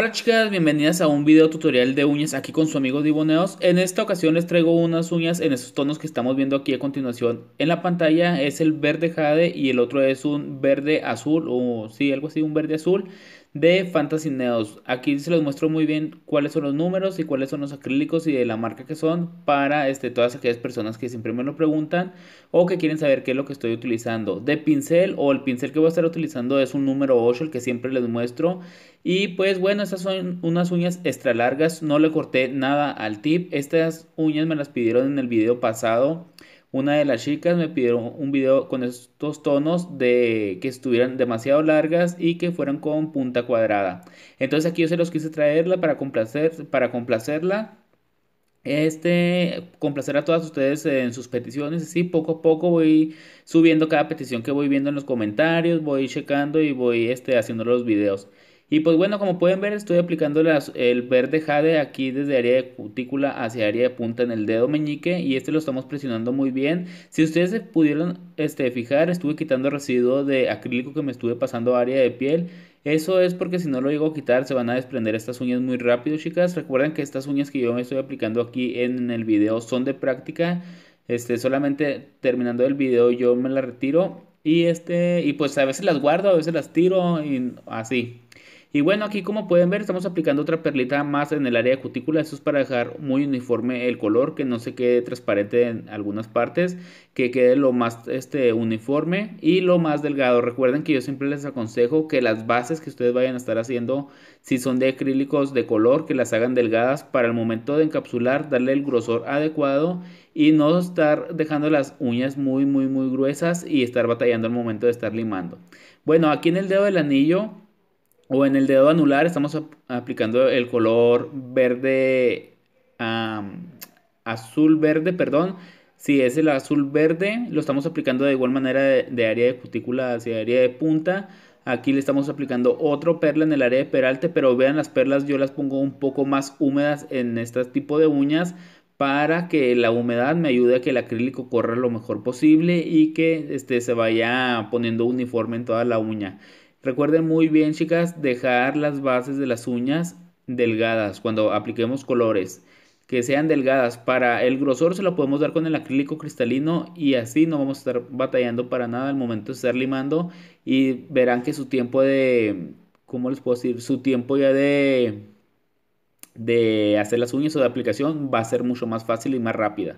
Hola chicas, bienvenidas a un video tutorial de uñas aquí con su amigo Diboneos. En esta ocasión les traigo unas uñas en esos tonos que estamos viendo aquí a continuación. En la pantalla es el verde jade y el otro es un verde azul o sí, algo así, un verde azul de Fantasy Neos. Aquí se los muestro muy bien cuáles son los números y cuáles son los acrílicos y de la marca que son para este, todas aquellas personas que siempre me lo preguntan o que quieren saber qué es lo que estoy utilizando. De pincel o el pincel que voy a estar utilizando es un número 8, el que siempre les muestro y pues bueno, estas son unas uñas extra largas, no le corté nada al tip. Estas uñas me las pidieron en el video pasado. Una de las chicas me pidieron un video con estos tonos de que estuvieran demasiado largas y que fueran con punta cuadrada. Entonces aquí yo se los quise traerla para complacer, para complacerla. Este, complacer a todas ustedes en sus peticiones. Así poco a poco voy subiendo cada petición que voy viendo en los comentarios, voy checando y voy este, haciendo los videos. Y pues bueno, como pueden ver, estoy aplicando el verde jade aquí desde área de cutícula hacia área de punta en el dedo meñique y este lo estamos presionando muy bien. Si ustedes pudieron este, fijar, estuve quitando residuo de acrílico que me estuve pasando a área de piel. Eso es porque si no lo llego a quitar se van a desprender estas uñas muy rápido, chicas. Recuerden que estas uñas que yo me estoy aplicando aquí en el video son de práctica. Este, solamente terminando el video yo me las retiro y este y pues a veces las guardo, a veces las tiro y así. Y bueno, aquí como pueden ver estamos aplicando otra perlita más en el área de cutícula. Esto es para dejar muy uniforme el color, que no se quede transparente en algunas partes, que quede lo más este, uniforme y lo más delgado. Recuerden que yo siempre les aconsejo que las bases que ustedes vayan a estar haciendo, si son de acrílicos de color, que las hagan delgadas para el momento de encapsular, darle el grosor adecuado y no estar dejando las uñas muy muy muy gruesas y estar batallando al momento de estar limando. Bueno, aquí en el dedo del anillo o en el dedo anular estamos aplicando el color verde, azul verde, perdón. Si es el azul verde, lo estamos aplicando de igual manera de, área de cutícula hacia área de punta. Aquí le estamos aplicando otro perla en el área de peralte, pero vean las perlas, yo las pongo un poco más húmedas en este tipo de uñas para que la humedad me ayude a que el acrílico corra lo mejor posible y que este, se vaya poniendo uniforme en toda la uña. Recuerden muy bien, chicas, dejar las bases de las uñas delgadas cuando apliquemos colores, que sean delgadas. Para el grosor se lo podemos dar con el acrílico cristalino y así no vamos a estar batallando para nada al momento de estar limando y verán que su tiempo de, ¿cómo les puedo decir? Su tiempo ya de de hacer las uñas o de aplicación va a ser mucho más fácil y más rápida.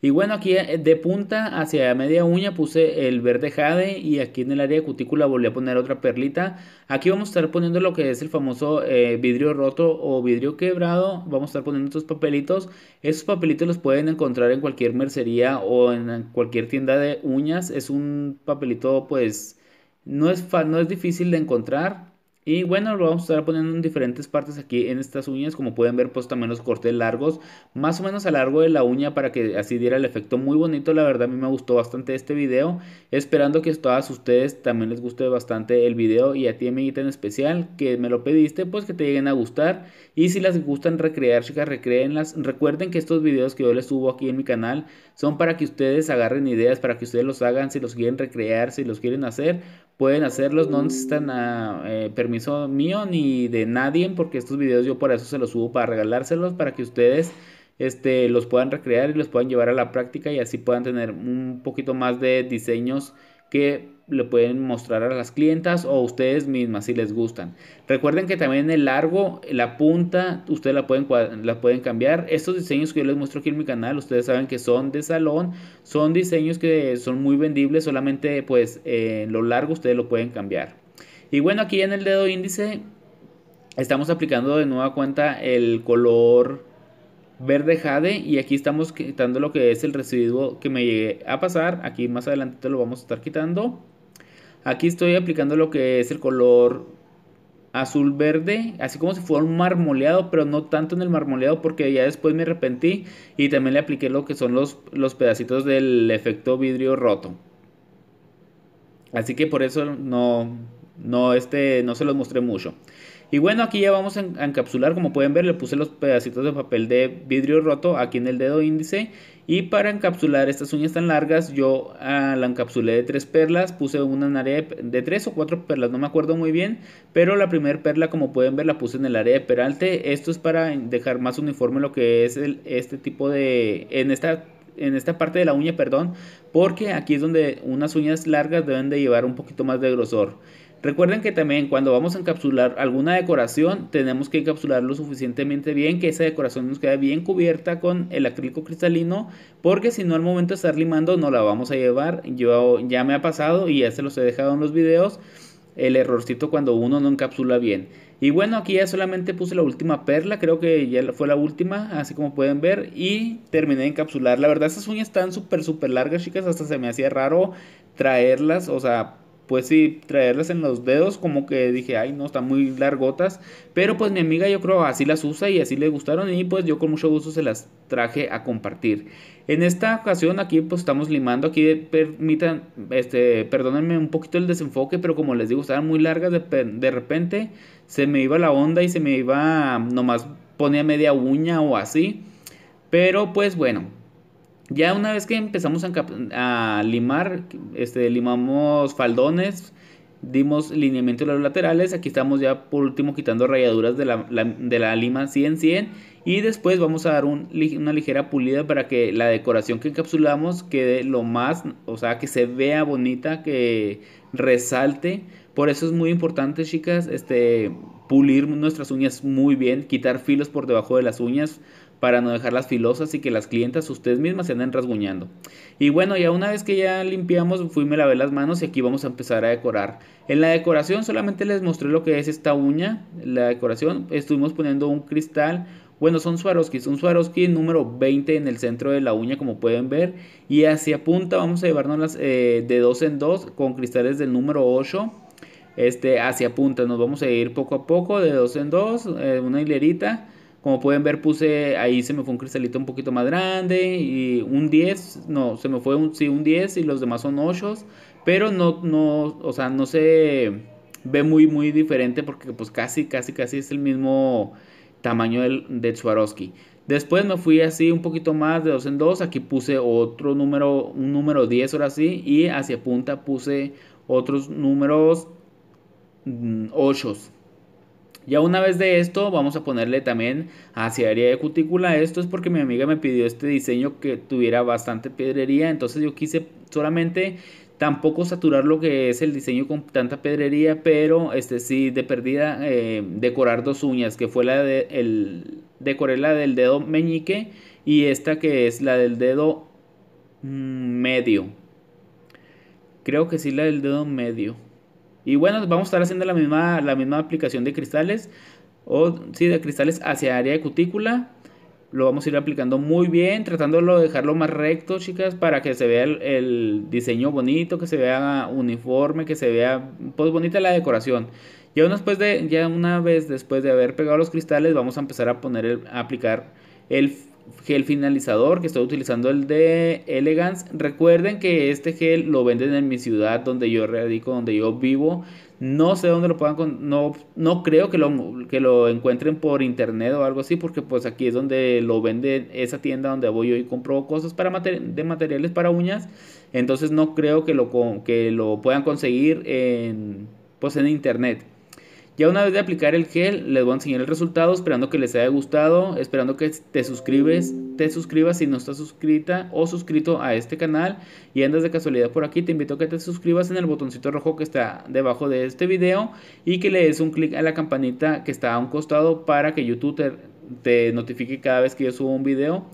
Y bueno, aquí eh, de punta hacia media uña puse el verde jade y aquí en el área de cutícula volví a poner otra perlita. Aquí vamos a estar poniendo lo que es el famoso eh, vidrio roto o vidrio quebrado. Vamos a estar poniendo estos papelitos. esos papelitos los pueden encontrar en cualquier mercería o en cualquier tienda de uñas. Es un papelito pues no es, no es difícil de encontrar y bueno, lo vamos a estar poniendo en diferentes partes aquí en estas uñas. Como pueden ver, pues también los corté largos. Más o menos a largo de la uña para que así diera el efecto muy bonito. La verdad, a mí me gustó bastante este video. Esperando que a todas ustedes también les guste bastante el video. Y a ti, amiguita en especial, que me lo pediste, pues que te lleguen a gustar. Y si les gustan recrear, chicas, recreenlas. Recuerden que estos videos que yo les subo aquí en mi canal son para que ustedes agarren ideas, para que ustedes los hagan. Si los quieren recrear, si los quieren hacer, pueden hacerlos, no necesitan ah, eh, permiso mío ni de nadie, porque estos videos yo por eso se los subo para regalárselos, para que ustedes este, los puedan recrear y los puedan llevar a la práctica y así puedan tener un poquito más de diseños que le pueden mostrar a las clientas o ustedes mismas si les gustan. Recuerden que también el largo, la punta, ustedes la pueden, la pueden cambiar. Estos diseños que yo les muestro aquí en mi canal, ustedes saben que son de salón, son diseños que son muy vendibles, solamente pues lo largo ustedes lo pueden cambiar. Y bueno, aquí en el dedo índice estamos aplicando de nueva cuenta el color verde jade y aquí estamos quitando lo que es el residuo que me llegué a pasar aquí más adelante lo vamos a estar quitando Aquí estoy aplicando lo que es el color azul verde, así como si fuera un marmoleado, pero no tanto en el marmoleado porque ya después me arrepentí y también le apliqué lo que son los, pedacitos del efecto vidrio roto. Así que por eso no, no, este, no se los mostré mucho. Y bueno, aquí ya vamos a encapsular, como pueden ver, le puse los pedacitos de papel de vidrio roto aquí en el dedo índice. Y para encapsular estas uñas tan largas, yo ah, la encapsulé de tres perlas, puse una área de, tres o cuatro perlas, no me acuerdo muy bien. Pero la primera perla, como pueden ver, la puse en el área de peralte. Esto es para dejar más uniforme lo que es el, este tipo de... en esta en esta parte de la uña, perdón, porque aquí es donde unas uñas largas deben de llevar un poquito más de grosor. Recuerden que también cuando vamos a encapsular alguna decoración, tenemos que encapsularlo suficientemente bien, que esa decoración nos quede bien cubierta con el acrílico cristalino, porque si no al momento de estar limando no la vamos a llevar. Yo ya me ha pasado y ya se los he dejado en los videos el errorcito cuando uno no encapsula bien. Y bueno, aquí ya solamente puse la última perla, creo que ya fue la última, así como pueden ver, y terminé de encapsular. La verdad, esas uñas están súper, súper largas, chicas, hasta se me hacía raro traerlas, o sea, pues sí, traerlas en los dedos, como que dije, ay, no, están muy largotas. Pero pues mi amiga yo creo así las usa y así le gustaron y pues yo con mucho gusto se las traje a compartir. En esta ocasión aquí pues estamos limando, aquí eh, permitan, este, perdónenme un poquito el desenfoque, pero como les digo, estaban muy largas, de, de repente se me iba la onda y se me iba, nomás ponía media uña o así. Pero pues bueno, ya una vez que empezamos a, limar, este, limamos faldones, dimos lineamiento de los laterales. Aquí estamos ya por último quitando rayaduras de la, lima 100-100. Y después vamos a dar una ligera pulida para que la decoración que encapsulamos quede lo más, o sea, que se vea bonita, que resalte. Por eso es muy importante, chicas, este, pulir nuestras uñas muy bien, quitar filos por debajo de las uñas para no dejarlas filosas y que las clientas ustedes mismas se anden rasguñando. Y bueno, ya una vez que ya limpiamos, fui me lavé las manos y aquí vamos a empezar a decorar. En la decoración solamente les mostré lo que es esta uña, la decoración, estuvimos poniendo un cristal, bueno, son Swarovski, un Swarovski número 20 en el centro de la uña como pueden ver y hacia punta vamos a llevarnos las, eh, de dos en dos con cristales del número 8 este, hacia punta. Nos vamos a ir poco a poco, de dos en dos, eh, una hilerita. Como pueden ver, puse ahí se me fue un cristalito un poquito más grande y un 10, no, se me fue un, sí, un 10 y los demás son 8, pero no, no, o sea, no se ve muy, muy diferente porque pues casi, casi, casi es el mismo tamaño del, de Swarovski. Después me fui así un poquito más de 2 en 2, aquí puse otro número, un número 10 ahora sí, y hacia punta puse otros números 8. Mm, ya una vez de esto, vamos a ponerle también hacia área de cutícula. Esto es porque mi amiga me pidió este diseño que tuviera bastante pedrería Entonces yo quise solamente tampoco saturar lo que es el diseño con tanta pedrería, pero este sí de perdida eh, decorar dos uñas, que fue la de el decoré la del dedo meñique y esta que es la del dedo mm, medio. Creo que sí la del dedo medio. Y bueno, vamos a estar haciendo la misma, la misma aplicación de cristales, o sí, de cristales hacia área de cutícula. Lo vamos a ir aplicando muy bien, tratándolo de dejarlo más recto, chicas, para que se vea el, diseño bonito, que se vea uniforme, que se vea pues bonita la decoración. Ya, después pues, de, ya una vez después de haber pegado los cristales, vamos a empezar a poner a aplicar el gel finalizador que estoy utilizando el de Elegance. Recuerden que este gel lo venden en mi ciudad donde yo radico, donde yo vivo. No sé dónde lo puedan, no, no creo que lo, que lo encuentren por internet o algo así, porque pues aquí es donde lo venden esa tienda donde voy yo y compro cosas para de materiales para uñas. Entonces no creo que lo, que lo puedan conseguir en, pues en internet. Ya una vez de aplicar el gel, les voy a enseñar el resultado, esperando que les haya gustado, esperando que te suscribes, te suscribas si no estás suscrita o suscrito a este canal y andas de casualidad por aquí, te invito a que te suscribas en el botoncito rojo que está debajo de este video y que le des un clic a la campanita que está a un costado para que YouTube te, te notifique cada vez que yo subo un video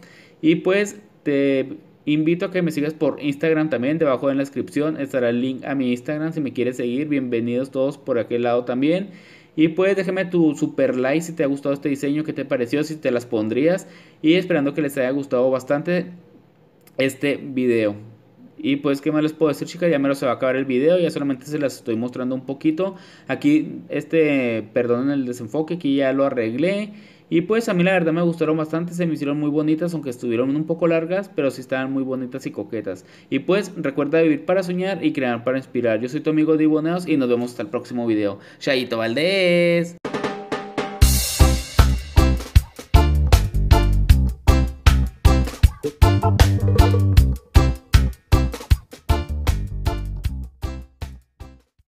y pues te Invito a que me sigas por Instagram también. Debajo en la descripción estará el link a mi Instagram. Si me quieres seguir, bienvenidos todos por aquel lado también. Y pues déjame tu super like si te ha gustado este diseño, qué te pareció, si te las pondrías. Y esperando que les haya gustado bastante este video. Y pues, ¿qué más les puedo decir, chicas? Ya me lo se va a acabar el video, ya solamente se las estoy mostrando un poquito. Aquí, este, perdón el desenfoque, aquí ya lo arreglé. Y pues a mí la verdad me gustaron bastante, se me hicieron muy bonitas, aunque estuvieron un poco largas, pero sí estaban muy bonitas y coquetas. Y pues recuerda vivir para soñar y crear para inspirar. Yo soy tu amigo Diboneos y nos vemos hasta el próximo video. Chaito Valdés.